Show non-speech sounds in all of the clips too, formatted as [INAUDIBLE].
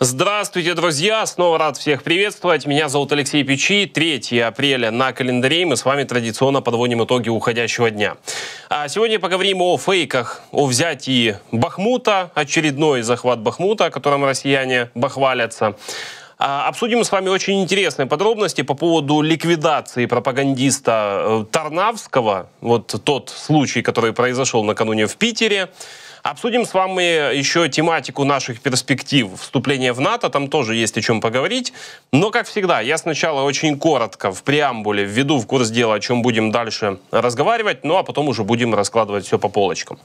Здравствуйте, друзья! Снова рад всех приветствовать. Меня зовут Алексей Печи. 3 апреля на календаре мы с вами традиционно подводим итоги уходящего дня. А сегодня поговорим о фейках, о взятии Бахмута, очередной захват Бахмута, о котором россияне бахвалятся. А, обсудим с вами очень интересные подробности по поводу ликвидации пропагандиста э, Тарнавского. Вот тот случай, который произошел накануне в Питере. Обсудим с вами еще тематику наших перспектив вступления в НАТО. Там тоже есть о чем поговорить. Но, как всегда, я сначала очень коротко в преамбуле введу в курс дела, о чем будем дальше разговаривать, ну а потом уже будем раскладывать все по полочкам.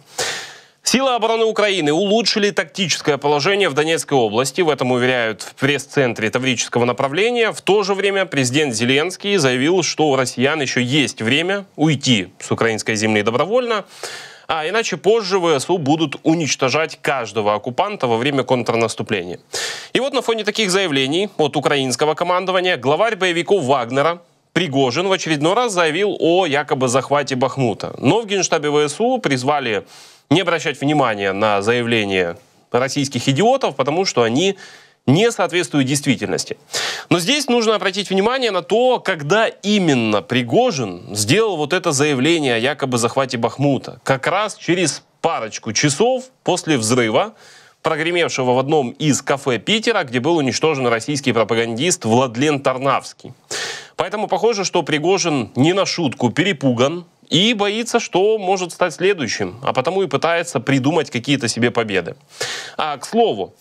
Силы обороны Украины улучшили тактическое положение в Донецкой области. В этом уверяют в пресс-центре Таврического направления. В то же время президент Зеленский заявил, что у россиян еще есть время уйти с украинской земли добровольно а иначе позже ВСУ будут уничтожать каждого оккупанта во время контрнаступления. И вот на фоне таких заявлений от украинского командования главарь боевиков Вагнера Пригожин в очередной раз заявил о якобы захвате Бахмута. Но в генштабе ВСУ призвали не обращать внимания на заявления российских идиотов, потому что они не соответствует действительности. Но здесь нужно обратить внимание на то, когда именно Пригожин сделал вот это заявление о якобы захвате Бахмута. Как раз через парочку часов после взрыва, прогремевшего в одном из кафе Питера, где был уничтожен российский пропагандист Владлен Тарнавский. Поэтому похоже, что Пригожин не на шутку перепуган, и боится, что может стать следующим, а потому и пытается придумать какие-то себе победы. А, к слову,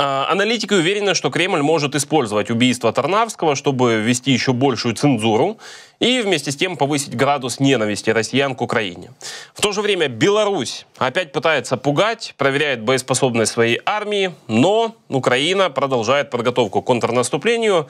а, аналитики уверены, что Кремль может использовать убийство Тарнавского, чтобы ввести еще большую цензуру и вместе с тем повысить градус ненависти россиян к Украине. В то же время Беларусь опять пытается пугать, проверяет боеспособность своей армии, но Украина продолжает подготовку к контрнаступлению.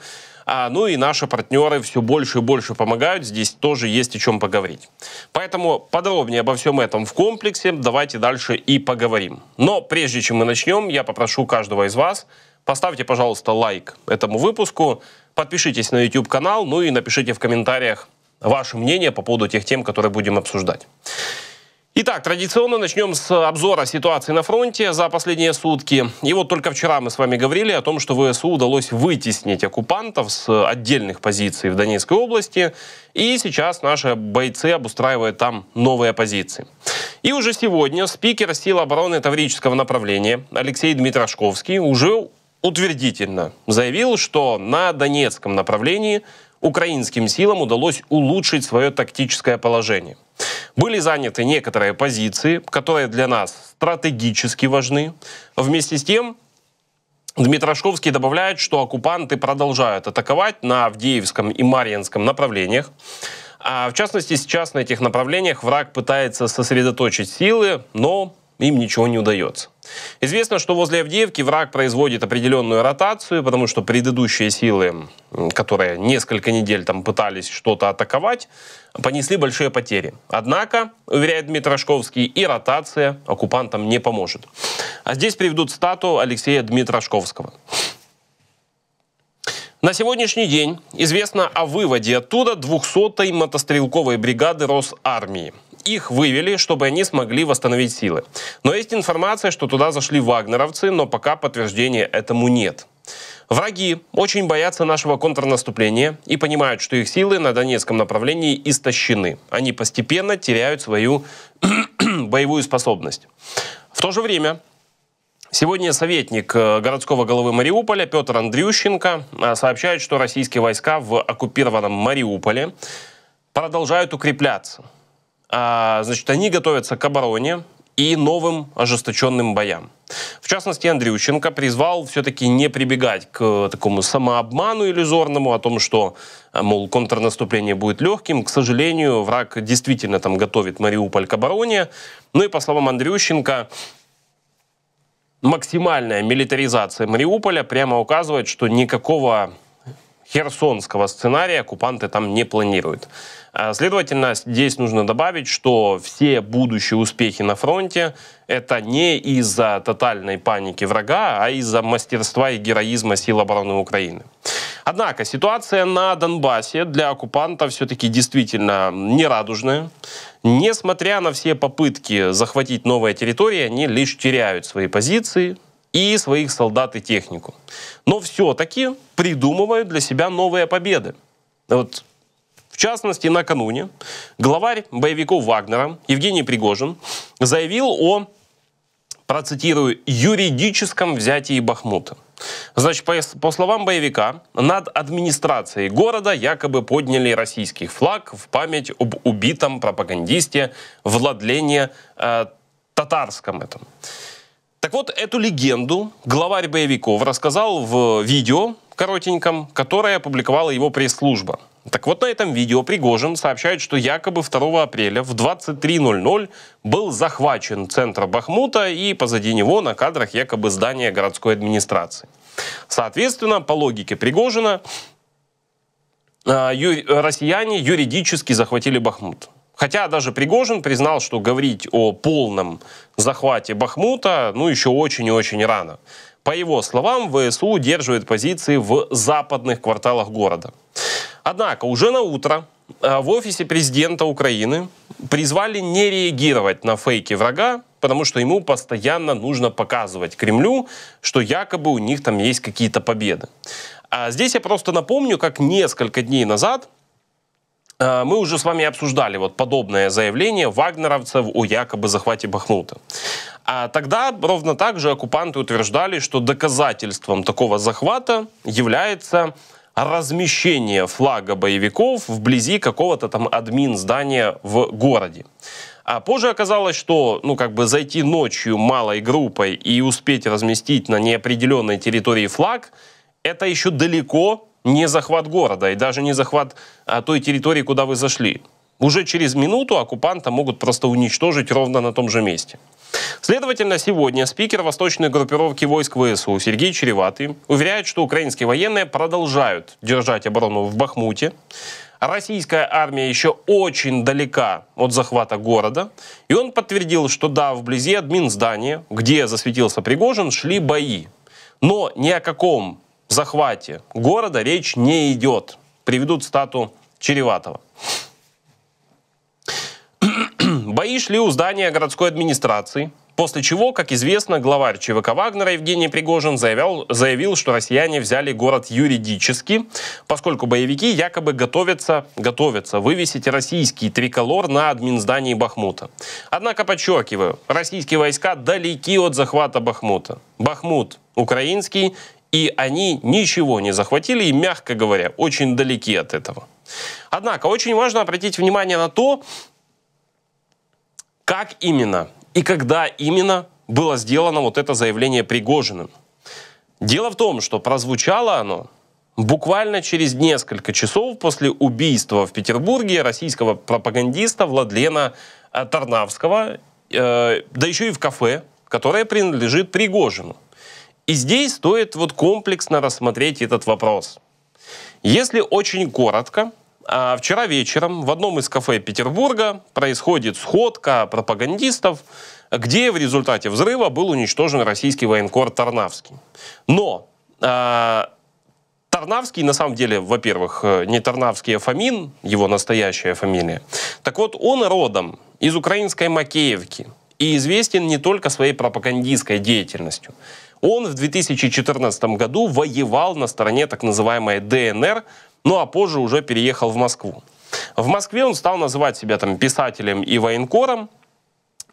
А, ну и наши партнеры все больше и больше помогают. Здесь тоже есть о чем поговорить. Поэтому подробнее обо всем этом в комплексе. Давайте дальше и поговорим. Но прежде чем мы начнем, я попрошу каждого из вас, поставьте, пожалуйста, лайк этому выпуску, подпишитесь на YouTube-канал, ну и напишите в комментариях ваше мнение по поводу тех тем, которые будем обсуждать. Итак, традиционно начнем с обзора ситуации на фронте за последние сутки. И вот только вчера мы с вами говорили о том, что ВСУ удалось вытеснить оккупантов с отдельных позиций в Донецкой области. И сейчас наши бойцы обустраивают там новые позиции. И уже сегодня спикер сил обороны Таврического направления Алексей Дмитрошковский уже утвердительно заявил, что на Донецком направлении украинским силам удалось улучшить свое тактическое положение – были заняты некоторые позиции, которые для нас стратегически важны. Вместе с тем, Дмитрошковский добавляет, что оккупанты продолжают атаковать на Авдеевском и Марьинском направлениях. А в частности, сейчас на этих направлениях враг пытается сосредоточить силы, но им ничего не удается. Известно, что возле Авдеевки враг производит определенную ротацию, потому что предыдущие силы, которые несколько недель там пытались что-то атаковать, понесли большие потери. Однако, уверяет Дмитрий и ротация оккупантам не поможет. А здесь приведут стату Алексея Дмитрия На сегодняшний день известно о выводе оттуда 200-й мотострелковой бригады Росармии – их вывели, чтобы они смогли восстановить силы. Но есть информация, что туда зашли вагнеровцы, но пока подтверждения этому нет. Враги очень боятся нашего контрнаступления и понимают, что их силы на Донецком направлении истощены. Они постепенно теряют свою [CLEARS THROAT] боевую способность. В то же время Сегодня советник э, городского головы Мариуполя Петр Андрющенко э, сообщает, что российские войска в оккупированном Мариуполе продолжают укрепляться. А, значит, они готовятся к обороне и новым ожесточенным боям. В частности, Андрющенко призвал все-таки не прибегать к э, такому самообману иллюзорному о том, что, э, мол, контрнаступление будет легким. К сожалению, враг действительно там готовит Мариуполь к обороне. Ну и, по словам Андрющенко, максимальная милитаризация Мариуполя прямо указывает, что никакого херсонского сценария оккупанты там не планируют. А, следовательно, здесь нужно добавить, что все будущие успехи на фронте это не из-за тотальной паники врага, а из-за мастерства и героизма сил обороны Украины. Однако ситуация на Донбассе для оккупанта все-таки действительно нерадужная. Несмотря на все попытки захватить новые территории, они лишь теряют свои позиции, и своих солдат и технику. Но все-таки придумывают для себя новые победы. Вот в частности, накануне главарь боевиков Вагнера Евгений Пригожин заявил о, процитирую, юридическом взятии Бахмута. Значит, по, по словам боевика, над администрацией города якобы подняли российский флаг в память об убитом пропагандисте Владлене э, Татарском этом. Так вот, эту легенду главарь боевиков рассказал в видео коротеньком, которое опубликовала его пресс-служба. Так вот на этом видео Пригожин сообщает, что якобы 2 апреля в 23.00 был захвачен центр Бахмута и позади него на кадрах якобы здание городской администрации. Соответственно, по логике Пригожина, а, россияне юридически захватили Бахмут. Хотя даже Пригожин признал, что говорить о полном захвате Бахмута ну еще очень и очень рано. По его словам, ВСУ удерживает позиции в западных кварталах города. Однако уже на утро э, в офисе президента Украины призвали не реагировать на фейки врага, потому что ему постоянно нужно показывать Кремлю, что якобы у них там есть какие-то победы. А здесь я просто напомню, как несколько дней назад э, мы уже с вами обсуждали вот подобное заявление вагнеровцев о якобы захвате Бахмута. А тогда ровно так же оккупанты утверждали, что доказательством такого захвата является размещение флага боевиков вблизи какого-то там админ здания в городе. А позже оказалось, что, ну, как бы зайти ночью малой группой и успеть разместить на неопределенной территории флаг, это еще далеко не захват города и даже не захват а, той территории, куда вы зашли. Уже через минуту оккупанта могут просто уничтожить ровно на том же месте. Следовательно, сегодня спикер восточной группировки войск ВСУ Сергей Череватый уверяет, что украинские военные продолжают держать оборону в Бахмуте. Российская армия еще очень далека от захвата города. И он подтвердил, что да, вблизи админ здания, где засветился Пригожин, шли бои. Но ни о каком захвате города речь не идет. Приведут стату Череватого. Бои шли у здания городской администрации, после чего, как известно, главарь ЧВК Вагнера Евгений Пригожин заявил, заявил, что россияне взяли город юридически, поскольку боевики якобы готовятся, готовятся вывесить российский триколор на админздании Бахмута. Однако, подчеркиваю, российские войска далеки от захвата Бахмута. Бахмут украинский, и они ничего не захватили и, мягко говоря, очень далеки от этого. Однако очень важно обратить внимание на то, как именно и когда именно было сделано вот это заявление Пригожиным? Дело в том, что прозвучало оно буквально через несколько часов после убийства в Петербурге российского пропагандиста Владлена э, Тарнавского, э, да еще и в кафе, которое принадлежит Пригожину. И здесь стоит вот комплексно рассмотреть этот вопрос. Если очень коротко, а вчера вечером в одном из кафе Петербурга происходит сходка пропагандистов, где в результате взрыва был уничтожен российский военкор Тарнавский. Но а, Тарнавский, на самом деле, во-первых, э, не Тарнавский, а Фомин, его настоящая фамилия. Так вот, он родом из украинской Макеевки и известен не только своей пропагандистской деятельностью. Он в 2014 году воевал на стороне так называемой ДНР, ну а позже уже переехал в Москву. В Москве он стал называть себя там писателем и военкором,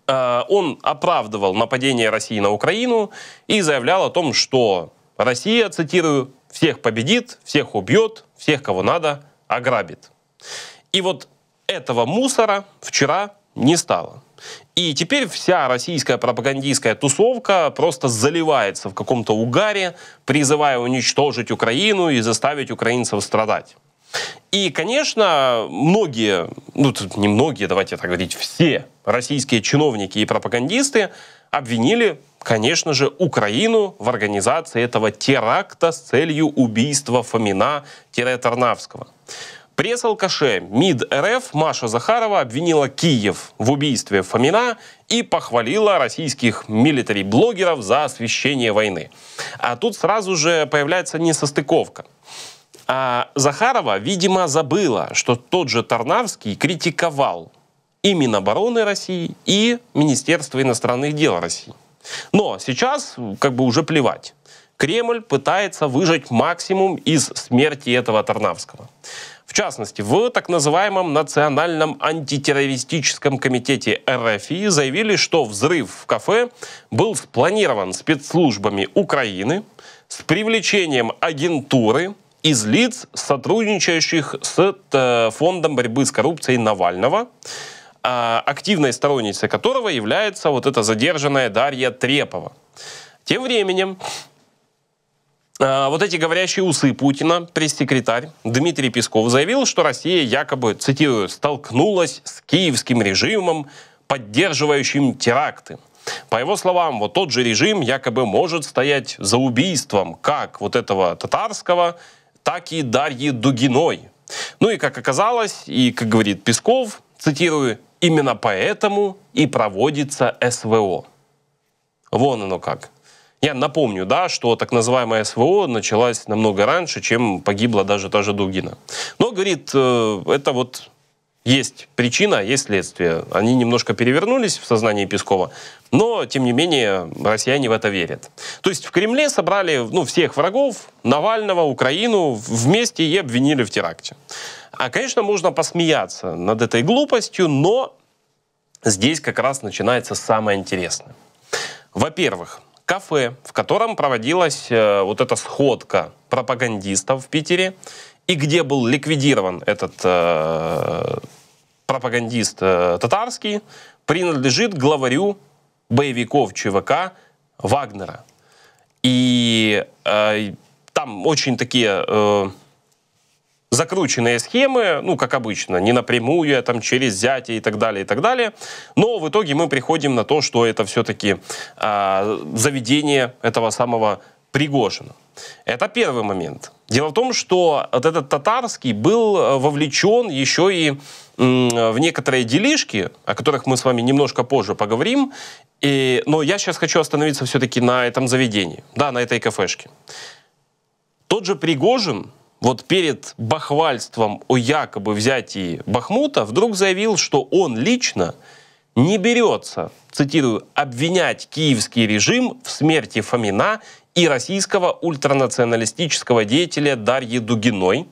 э, он оправдывал нападение России на Украину и заявлял о том, что Россия, цитирую, всех победит, всех убьет, всех, кого надо, ограбит. И вот этого мусора вчера не стало. И теперь вся российская пропагандистская тусовка просто заливается в каком-то угаре, призывая уничтожить Украину и заставить украинцев страдать. И, конечно, многие, ну тут не многие, давайте так говорить, все российские чиновники и пропагандисты обвинили, конечно же, Украину в организации этого теракта с целью убийства Фомина-Тарнавского. Пресс-алкаше МИД РФ Маша Захарова обвинила Киев в убийстве Фомина и похвалила российских милитарий блогеров за освещение войны. А тут сразу же появляется несостыковка. А Захарова, видимо, забыла, что тот же Тарнавский критиковал и Минобороны России, и Министерство иностранных дел России. Но сейчас как бы уже плевать. Кремль пытается выжать максимум из смерти этого Тарнавского. В частности, в так называемом Национальном антитеррористическом комитете РФИ заявили, что взрыв в кафе был спланирован спецслужбами Украины с привлечением агентуры из лиц, сотрудничающих с э, Фондом борьбы с коррупцией Навального, а активной сторонницей которого является вот эта задержанная Дарья Трепова. Тем временем Э, вот эти говорящие усы Путина, пресс-секретарь Дмитрий Песков заявил, что Россия якобы, цитирую, столкнулась с киевским режимом, поддерживающим теракты. По его словам, вот тот же режим якобы может стоять за убийством как вот этого татарского, так и Дарьи Дугиной. Ну и как оказалось, и как говорит Песков, цитирую, именно поэтому и проводится СВО. Вон оно как. Я напомню, да, что так называемая СВО началась намного раньше, чем погибла даже та же Дугина. Но, говорит, э, это вот есть причина, есть следствие. Они немножко перевернулись в сознании Пескова, но, тем не менее, россияне в это верят. То есть в Кремле собрали ну, всех врагов, Навального, Украину вместе и обвинили в теракте. А, конечно, можно посмеяться над этой глупостью, но здесь как раз начинается самое интересное. Во-первых, кафе, в котором проводилась э, вот эта сходка пропагандистов в Питере, и где был ликвидирован этот э, пропагандист э, татарский, принадлежит главарю боевиков ЧВК Вагнера. И э, там очень такие... Э, закрученные схемы, ну, как обычно, не напрямую, а там через взятие и так далее, и так далее. Но в итоге мы приходим на то, что это все-таки э, а, заведение этого самого Пригожина. Это первый момент. Дело в том, что вот этот татарский был э, вовлечен еще и в некоторые делишки, о которых мы с вами немножко позже поговорим, и, но я сейчас хочу остановиться все-таки на этом заведении, да, на этой кафешке. Тот же Пригожин вот перед бахвальством о якобы взятии Бахмута вдруг заявил, что он лично не берется, цитирую, обвинять киевский режим в смерти Фомина и российского ультранационалистического деятеля Дарьи Дугиной.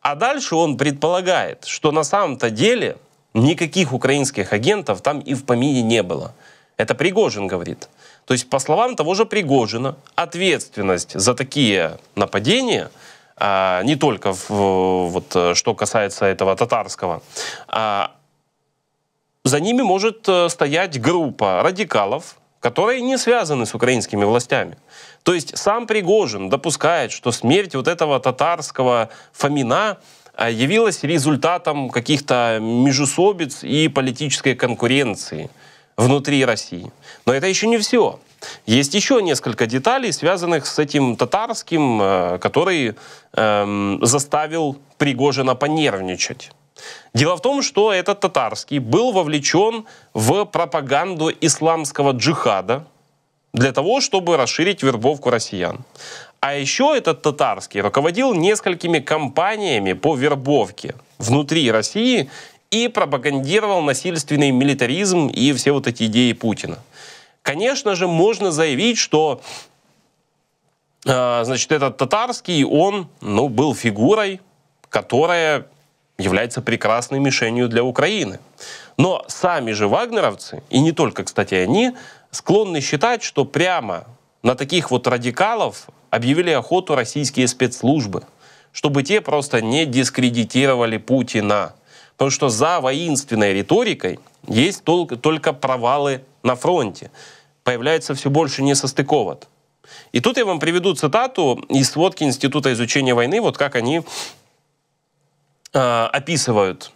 А дальше он предполагает, что на самом-то деле никаких украинских агентов там и в помине не было. Это Пригожин говорит. То есть, по словам того же Пригожина, ответственность за такие нападения – а, не только в, вот, э, что касается этого татарского. А, за ними может э, стоять группа радикалов, которые не связаны с украинскими властями. То есть сам Пригожин допускает, что смерть вот этого татарского Фомина а, явилась результатом каких-то межусобиц и политической конкуренции внутри России. Но это еще не все. Есть еще несколько деталей, связанных с этим татарским, э, который эм, заставил Пригожина понервничать. Дело в том, что этот татарский был вовлечен в пропаганду исламского джихада для того, чтобы расширить вербовку россиян. А еще этот татарский руководил несколькими компаниями по вербовке внутри России и пропагандировал насильственный милитаризм и все вот эти идеи Путина. Конечно же, можно заявить, что э, значит, этот татарский, он ну, был фигурой, которая является прекрасной мишенью для Украины. Но сами же вагнеровцы, и не только, кстати, они, склонны считать, что прямо на таких вот радикалов объявили охоту российские спецслужбы, чтобы те просто не дискредитировали Путина. Потому что за воинственной риторикой есть только провалы на фронте. Появляется все больше несостыковок. И тут я вам приведу цитату из сводки Института изучения войны, вот как они э, описывают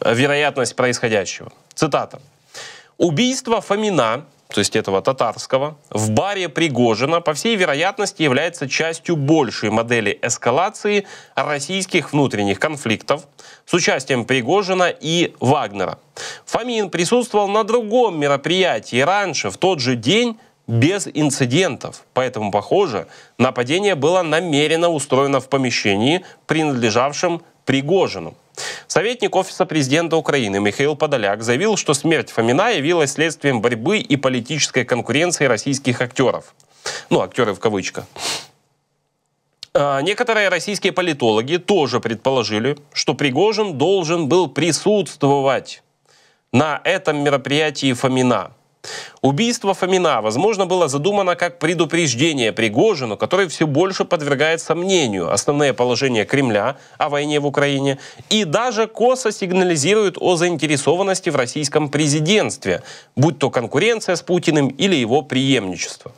вероятность происходящего. Цитата. «Убийство Фомина то есть этого татарского, в баре Пригожина, по всей вероятности, является частью большей модели эскалации российских внутренних конфликтов с участием Пригожина и Вагнера. Фомин присутствовал на другом мероприятии раньше, в тот же день, без инцидентов. Поэтому, похоже, нападение было намеренно устроено в помещении, принадлежавшем Пригожину. Советник Офиса президента Украины Михаил Подоляк заявил, что смерть Фомина явилась следствием борьбы и политической конкуренции российских актеров. Ну, актеры в кавычках. А, некоторые российские политологи тоже предположили, что Пригожин должен был присутствовать на этом мероприятии Фомина – Убийство Фомина, возможно, было задумано как предупреждение Пригожину, который все больше подвергает сомнению основные положения Кремля о войне в Украине и даже косо сигнализирует о заинтересованности в российском президентстве, будь то конкуренция с Путиным или его преемничество.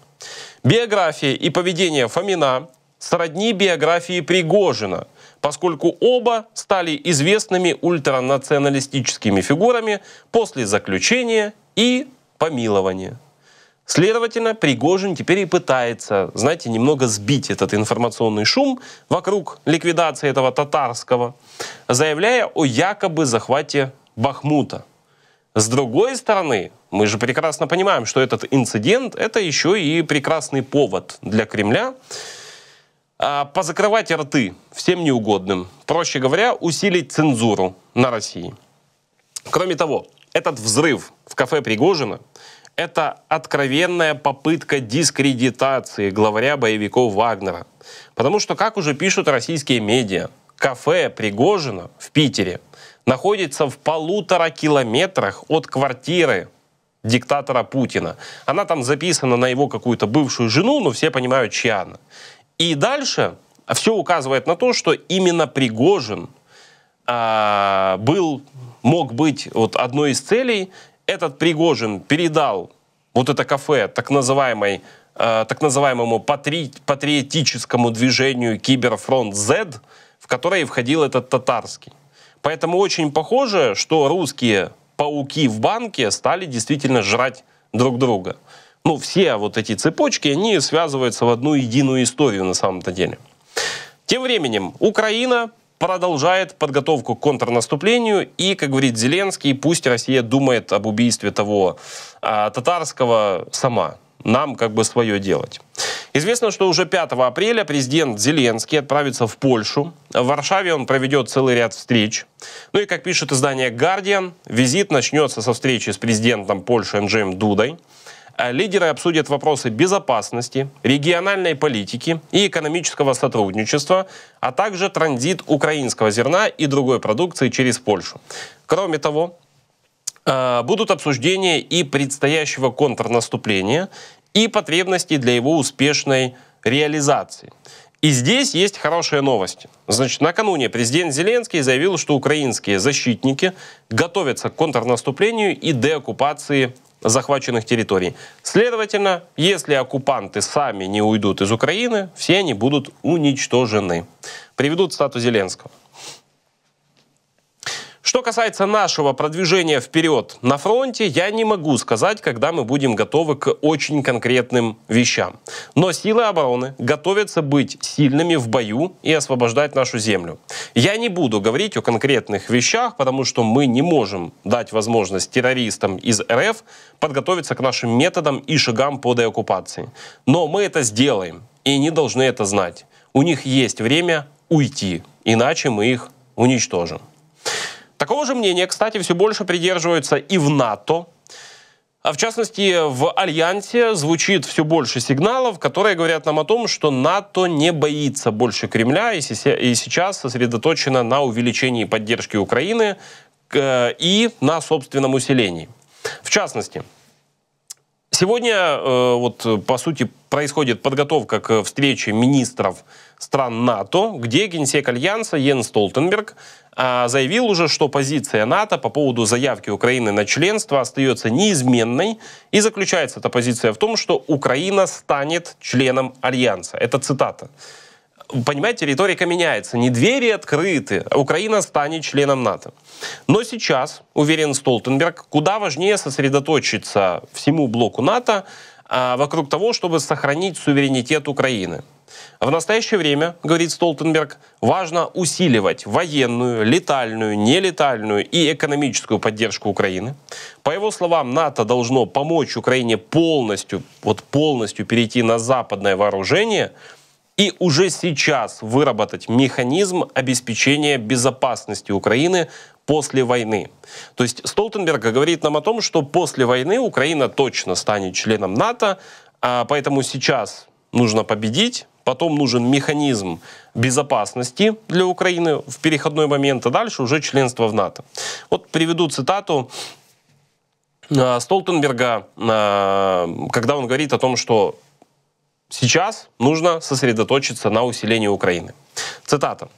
Биография и поведение Фомина сродни биографии Пригожина, поскольку оба стали известными ультранационалистическими фигурами после заключения и помилование. Следовательно, Пригожин теперь и пытается, знаете, немного сбить этот информационный шум вокруг ликвидации этого татарского, заявляя о якобы захвате Бахмута. С другой стороны, мы же прекрасно понимаем, что этот инцидент – это еще и прекрасный повод для Кремля а, позакрывать рты всем неугодным. Проще говоря, усилить цензуру на России. Кроме того, этот взрыв в кафе Пригожина — это откровенная попытка дискредитации главаря боевиков Вагнера. Потому что, как уже пишут российские медиа, кафе Пригожина в Питере находится в полутора километрах от квартиры диктатора Путина. Она там записана на его какую-то бывшую жену, но все понимают, чья она. И дальше все указывает на то, что именно Пригожин э, был мог быть вот одной из целей. Этот Пригожин передал вот это кафе так называемой э, так называемому патри, патриотическому движению Киберфронт Z, в которое входил этот татарский. Поэтому очень похоже, что русские пауки в банке стали действительно жрать друг друга. Ну, все вот эти цепочки, они связываются в одну единую историю на самом-то деле. Тем временем, Украина продолжает подготовку к контрнаступлению. И, как говорит Зеленский, пусть Россия думает об убийстве того а, татарского сама. Нам как бы свое делать. Известно, что уже 5 апреля президент Зеленский отправится в Польшу. В Варшаве он проведет целый ряд встреч. Ну и, как пишет издание «Гардиан», визит начнется со встречи с президентом Польши Анджеем Дудой – а лидеры обсудят вопросы безопасности, региональной политики и экономического сотрудничества, а также транзит украинского зерна и другой продукции через Польшу. Кроме того, э, будут обсуждения и предстоящего контрнаступления, и потребностей для его успешной реализации. И здесь есть хорошая новость. Значит, накануне президент Зеленский заявил, что украинские защитники готовятся к контрнаступлению и деоккупации захваченных территорий. Следовательно, если оккупанты сами не уйдут из Украины, все они будут уничтожены. Приведут статус Зеленского. Что касается нашего продвижения вперед на фронте, я не могу сказать, когда мы будем готовы к очень конкретным вещам. Но силы обороны готовятся быть сильными в бою и освобождать нашу землю. Я не буду говорить о конкретных вещах, потому что мы не можем дать возможность террористам из РФ подготовиться к нашим методам и шагам по деоккупации. Но мы это сделаем, и не должны это знать. У них есть время уйти, иначе мы их уничтожим. Такого же мнения, кстати, все больше придерживаются и в НАТО. А в частности, в Альянсе звучит все больше сигналов, которые говорят нам о том, что НАТО не боится больше Кремля и сейчас сосредоточено на увеличении поддержки Украины э, и на собственном усилении. В частности, Сегодня, э, вот, по сути, происходит подготовка к встрече министров стран НАТО, где генсек Альянса Йен Столтенберг а, заявил уже, что позиция НАТО по поводу заявки Украины на членство остается неизменной. И заключается эта позиция в том, что Украина станет членом Альянса. Это цитата понимаете, риторика меняется. Не двери открыты, Украина станет членом НАТО. Но сейчас, уверен Столтенберг, куда важнее сосредоточиться всему блоку НАТО а, вокруг того, чтобы сохранить суверенитет Украины. В настоящее время, говорит Столтенберг, важно усиливать военную, летальную, нелетальную и экономическую поддержку Украины. По его словам, НАТО должно помочь Украине полностью, вот полностью перейти на западное вооружение – и уже сейчас выработать механизм обеспечения безопасности Украины после войны. То есть Столтенберг говорит нам о том, что после войны Украина точно станет членом НАТО, а поэтому сейчас нужно победить, потом нужен механизм безопасности для Украины в переходной момент, а дальше уже членство в НАТО. Вот приведу цитату э, Столтенберга, э, когда он говорит о том, что Сейчас нужно сосредоточиться на усилении Украины. Цитата.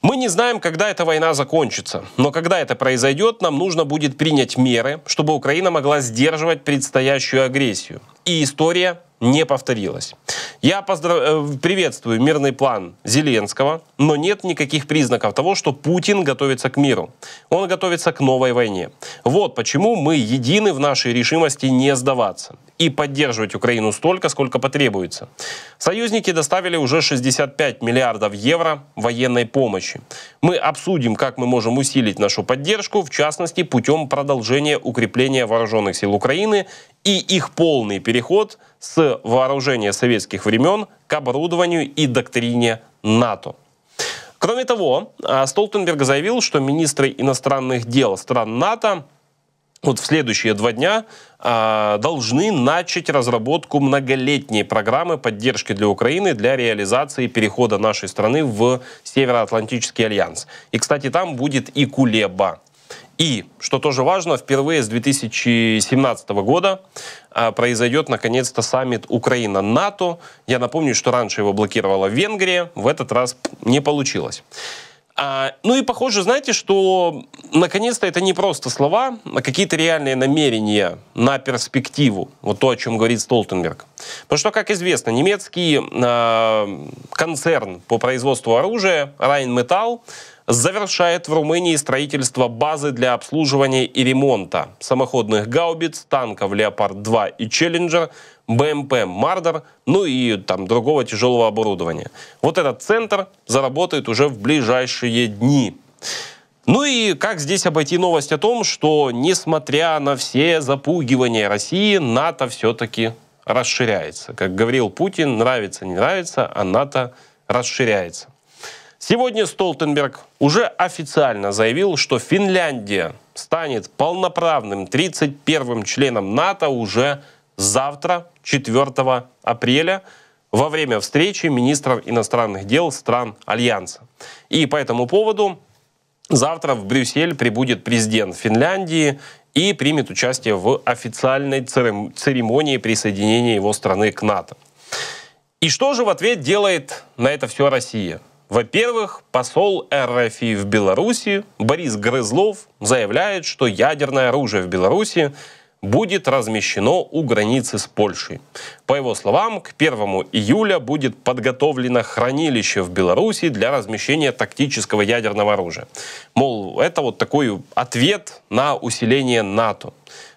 Мы не знаем, когда эта война закончится, но когда это произойдет, нам нужно будет принять меры, чтобы Украина могла сдерживать предстоящую агрессию. И история не повторилась. Я поздрав... Э, приветствую мирный план Зеленского, но нет никаких признаков того, что Путин готовится к миру. Он готовится к новой войне. Вот почему мы едины в нашей решимости не сдаваться и поддерживать Украину столько, сколько потребуется. Союзники доставили уже 65 миллиардов евро военной помощи. Мы обсудим, как мы можем усилить нашу поддержку, в частности, путем продолжения укрепления вооруженных сил Украины и их полный переход с вооружения советских времен к оборудованию и доктрине НАТО. Кроме того, а Столтенберг заявил, что министры иностранных дел стран НАТО вот в следующие два дня э, должны начать разработку многолетней программы поддержки для Украины для реализации перехода нашей страны в Североатлантический альянс. И, кстати, там будет и Кулеба. И, что тоже важно, впервые с 2017 года э, произойдет наконец-то саммит Украина-НАТО. Я напомню, что раньше его блокировала Венгрия, в этот раз не получилось. А, ну и похоже, знаете, что наконец-то это не просто слова, а какие-то реальные намерения на перспективу. Вот то, о чем говорит Столтенберг. Потому что, как известно, немецкий э, концерн по производству оружия Rheinmetall завершает в Румынии строительство базы для обслуживания и ремонта самоходных гаубиц, танков «Леопард-2» и «Челленджер», БМП «Мардер», ну и там другого тяжелого оборудования. Вот этот центр заработает уже в ближайшие дни. Ну и как здесь обойти новость о том, что несмотря на все запугивания России, НАТО все-таки расширяется. Как говорил Путин, нравится, не нравится, а НАТО расширяется. Сегодня Столтенберг уже официально заявил, что Финляндия станет полноправным 31-м членом НАТО уже завтра, 4 апреля, во время встречи министров иностранных дел стран Альянса. И по этому поводу завтра в Брюссель прибудет президент Финляндии и примет участие в официальной церемонии присоединения его страны к НАТО. И что же в ответ делает на это все Россия? Во-первых, посол РФ в Беларуси Борис Грызлов заявляет, что ядерное оружие в Беларуси будет размещено у границы с Польшей. По его словам, к 1 июля будет подготовлено хранилище в Беларуси для размещения тактического ядерного оружия. Мол, это вот такой ответ на усиление НАТО.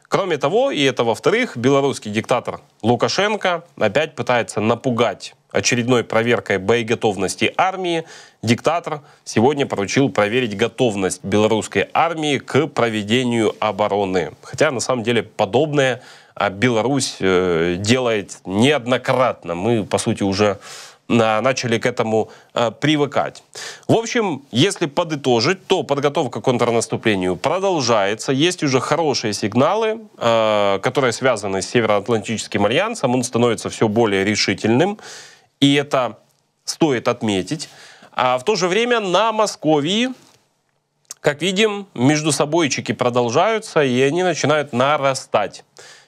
Кроме того, и это во-вторых, белорусский диктатор Лукашенко опять пытается напугать очередной проверкой боеготовности армии. Диктатор сегодня поручил проверить готовность белорусской армии к проведению обороны. Хотя на самом деле подобное а, Беларусь э, делает неоднократно. Мы, по сути, уже начали к этому э, привыкать. В общем, если подытожить, то подготовка к контрнаступлению продолжается. Есть уже хорошие сигналы, э, которые связаны с Североатлантическим альянсом. Он становится все более решительным, и это стоит отметить. А в то же время на Московии, как видим, между собой собойчики продолжаются, и они начинают нарастать.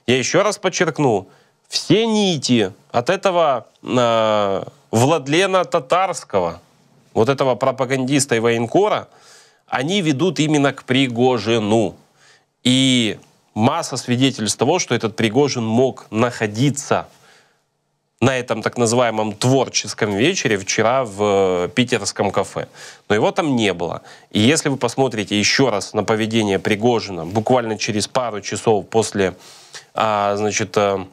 Я еще раз подчеркну, все нити от этого э, Владлена Татарского, вот этого пропагандиста и военкора, они ведут именно к Пригожину. И масса свидетельств того, что этот Пригожин мог находиться на этом так называемом творческом вечере вчера в э, питерском кафе. Но его там не было. И если вы посмотрите еще раз на поведение Пригожина, буквально через пару часов после а, значит, э,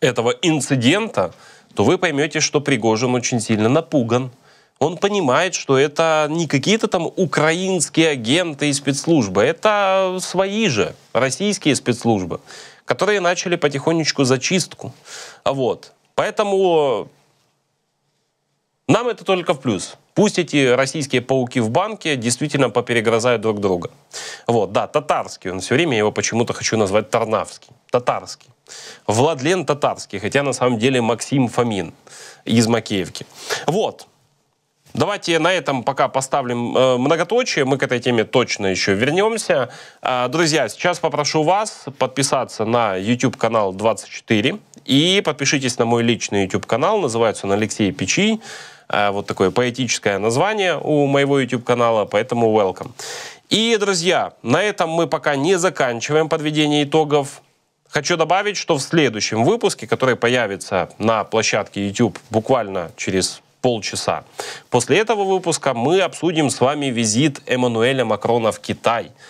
этого инцидента, то вы поймете, что Пригожин очень сильно напуган. Он понимает, что это не какие-то там украинские агенты и спецслужбы, это свои же российские спецслужбы, которые начали потихонечку зачистку. А вот. Поэтому нам это только в плюс. Пусть эти российские пауки в банке действительно поперегрызают друг друга. Вот, да, татарский, он все время, его почему-то хочу назвать Тарнавский. Татарский. Владлен Татарский, хотя на самом деле Максим Фомин из Макеевки. Вот, Давайте на этом пока поставим э, многоточие. Мы к этой теме точно еще вернемся. Э, а, друзья, сейчас попрошу вас подписаться на YouTube-канал 24 и подпишитесь на мой личный YouTube-канал. Называется он Алексей Печи. Э, вот такое поэтическое название у моего YouTube-канала, поэтому welcome. И, друзья, на этом мы пока не заканчиваем подведение итогов. Хочу добавить, что в следующем выпуске, который появится на площадке YouTube буквально через полчаса, после этого выпуска мы обсудим с вами визит Эммануэля Макрона в Китай –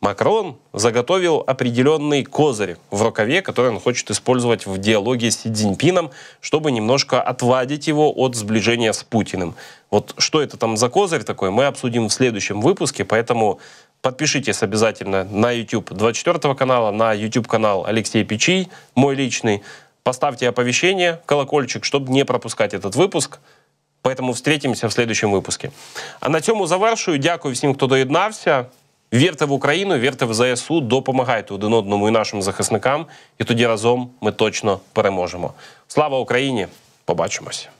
Макрон заготовил определенный козырь в рукаве, который он хочет использовать в диалоге с Си Цзиньпином, чтобы немножко отвадить его от сближения с Путиным. Вот что это там за козырь такой, мы обсудим в следующем выпуске, поэтому подпишитесь обязательно на YouTube 24 канала, на YouTube канал Алексей Печи, мой личный. Поставьте оповещение, колокольчик, чтобы не пропускать этот выпуск. Поэтому встретимся в следующем выпуске. А на тему завершую. Дякую всем, кто доєднався. Вірте в Україну, вірте в ЗСУ, допомагайте один одному і нашим захисникам, і тоді разом ми точно переможемо. Слава Україні! Побачимось!